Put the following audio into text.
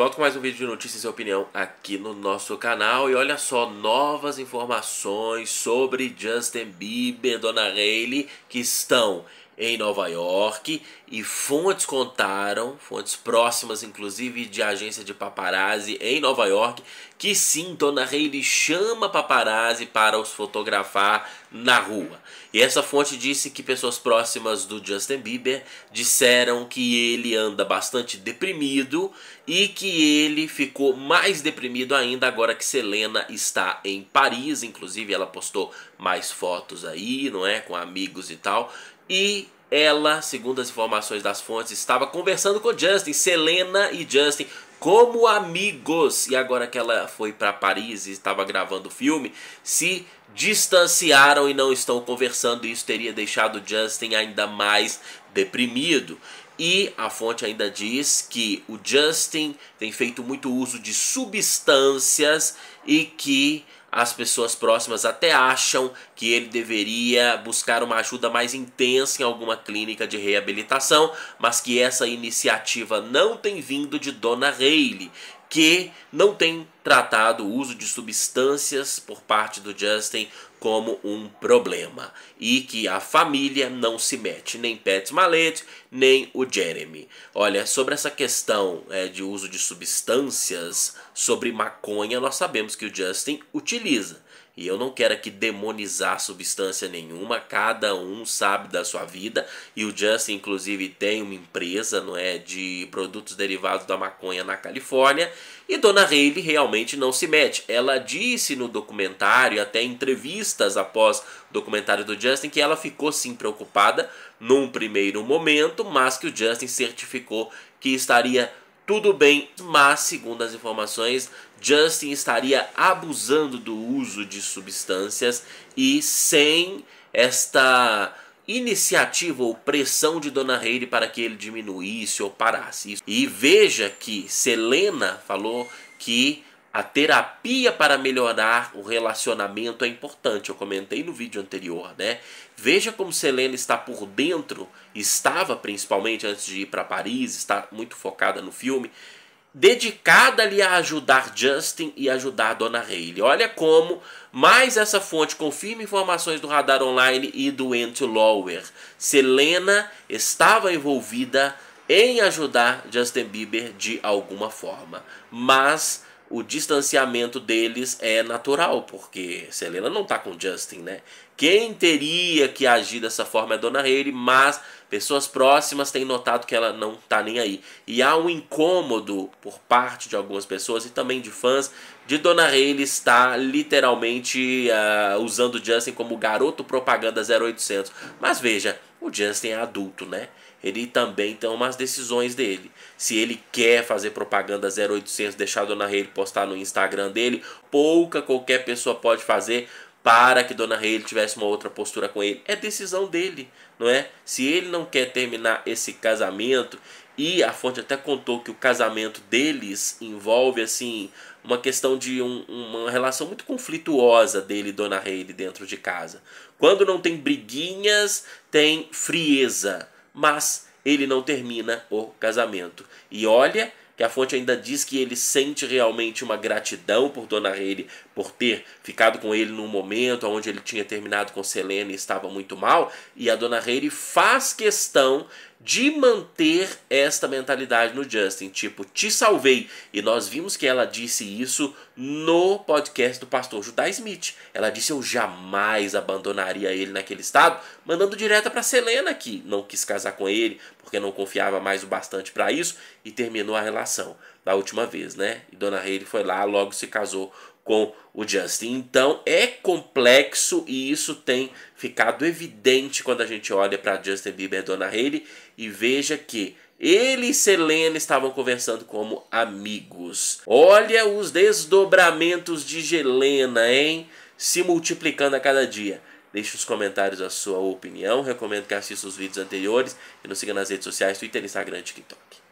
Volto com mais um vídeo de notícias e opinião aqui no nosso canal e olha só, novas informações sobre Justin Bieber, Dona Hailey, que estão em Nova York e fontes contaram, fontes próximas inclusive de agência de paparazzi em Nova York, que sim, Dona Haley chama paparazzi para os fotografar na rua. E essa fonte disse que pessoas próximas do Justin Bieber disseram que ele anda bastante deprimido e que ele ficou mais deprimido ainda agora que Selena está em Paris, inclusive ela postou mais fotos aí, não é, com amigos e tal. E ela, segundo as informações das fontes, estava conversando com Justin, Selena e Justin como amigos. E agora que ela foi para Paris e estava gravando o filme, se distanciaram e não estão conversando. Isso teria deixado Justin ainda mais deprimido. E a fonte ainda diz que o Justin tem feito muito uso de substâncias e que as pessoas próximas até acham que ele deveria buscar uma ajuda mais intensa em alguma clínica de reabilitação, mas que essa iniciativa não tem vindo de Dona Reilly que não tem tratado o uso de substâncias por parte do Justin como um problema e que a família não se mete, nem Pat Malet nem o Jeremy. Olha, sobre essa questão é, de uso de substâncias, sobre maconha, nós sabemos que o Justin utiliza. E eu não quero aqui demonizar substância nenhuma, cada um sabe da sua vida. E o Justin, inclusive, tem uma empresa não é, de produtos derivados da maconha na Califórnia. E Dona Haley realmente não se mete. Ela disse no documentário, até em entrevistas após o documentário do Justin, que ela ficou sim preocupada num primeiro momento, mas que o Justin certificou que estaria tudo bem, mas segundo as informações, Justin estaria abusando do uso de substâncias e sem esta iniciativa ou pressão de Dona Heidi para que ele diminuísse ou parasse. E veja que Selena falou que a terapia para melhorar o relacionamento é importante. Eu comentei no vídeo anterior, né? Veja como Selena está por dentro, estava principalmente antes de ir para Paris, está muito focada no filme, dedicada ali a ajudar Justin e ajudar Dona Hayley. Olha como mais essa fonte confirma informações do Radar Online e do Ant Lower. Selena estava envolvida em ajudar Justin Bieber de alguma forma, mas o distanciamento deles é natural, porque Selena não tá com Justin, né? Quem teria que agir dessa forma é Dona Haley, mas pessoas próximas têm notado que ela não tá nem aí. E há um incômodo por parte de algumas pessoas e também de fãs de Dona Haley estar literalmente uh, usando Justin como garoto propaganda 0800. Mas veja, o Justin é adulto, né? Ele também tem umas decisões dele. Se ele quer fazer propaganda 0800, deixar a Dona Haley postar no Instagram dele, pouca qualquer pessoa pode fazer para que Dona Haley tivesse uma outra postura com ele. É decisão dele, não é? Se ele não quer terminar esse casamento, e a fonte até contou que o casamento deles envolve assim uma questão de um, uma relação muito conflituosa dele e Dona Hayley dentro de casa. Quando não tem briguinhas, tem frieza, mas ele não termina o casamento. E olha que a fonte ainda diz que ele sente realmente uma gratidão por Dona Hayley por ter ficado com ele num momento onde ele tinha terminado com Selena e estava muito mal, e a Dona Hayley faz questão de manter esta mentalidade no Justin, tipo, te salvei. E nós vimos que ela disse isso no podcast do pastor Judá Smith. Ela disse: Eu jamais abandonaria ele naquele estado, mandando direta para Selena, que não quis casar com ele, porque não confiava mais o bastante para isso, e terminou a relação da última vez, né? E Dona Hayley foi lá, logo se casou com o Justin. Então é complexo e isso tem ficado evidente quando a gente olha para Justin Bieber e Dona Hayley e veja que ele e Selena estavam conversando como amigos. Olha os desdobramentos de Gelena, hein? Se multiplicando a cada dia. Deixe nos comentários a sua opinião. Recomendo que assista os vídeos anteriores e nos siga nas redes sociais, Twitter, Instagram e TikTok.